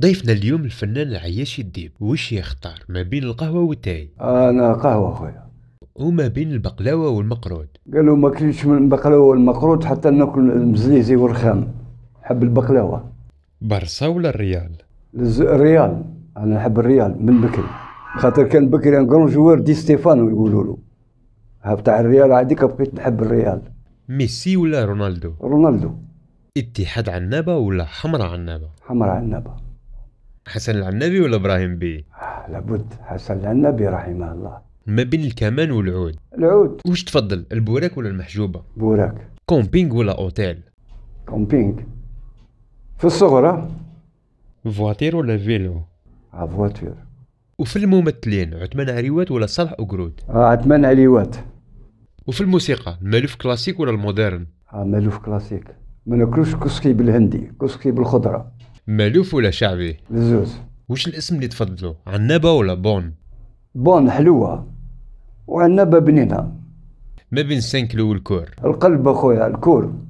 ضيفنا اليوم الفنان العياشي الديب وش يختار ما بين القهوه والتاي انا قهوه خويا وما بين البقلاوه والمقرود قالوا ما كاينش من البقلاوه والمقرود حتى ناكل المزليزي والرخام حب البقلاوه برصا ولا الريال الريال انا نحب الريال من بكري خاطر كان بكري ان كرون جوار دي ستيفانو يقولوا له بتاع الريال هذيك بقيت نحب الريال ميسي ولا رونالدو رونالدو اتحاد عنابه ولا حمراء عنابه حمراء عنابه حسن العنبي ولا ابراهيم بي؟ لابد حسن العنبي رحمه الله ما بين الكمان والعود العود وش تفضل البوراك ولا المحجوبه؟ بوراك كومبينغ ولا اوتيل؟ كومبينغ في الصغرى فواتير ولا فيلو؟ اه فواتير وفي الممثلين عثمان عريوات ولا صالح اوكرود؟ آه عثمان عريوات وفي الموسيقى مالوف كلاسيك ولا المودرن آه مالوف كلاسيك ما ناكلوش كسكي بالهندي كسكي بالخضره مالوف ولا شعبي الزوز وش الاسم اللي تفضلوا عنابه ولا بون بون حلوه وعنابه بنينه ما بين 5 كيلو والكور القلب اخويا الكور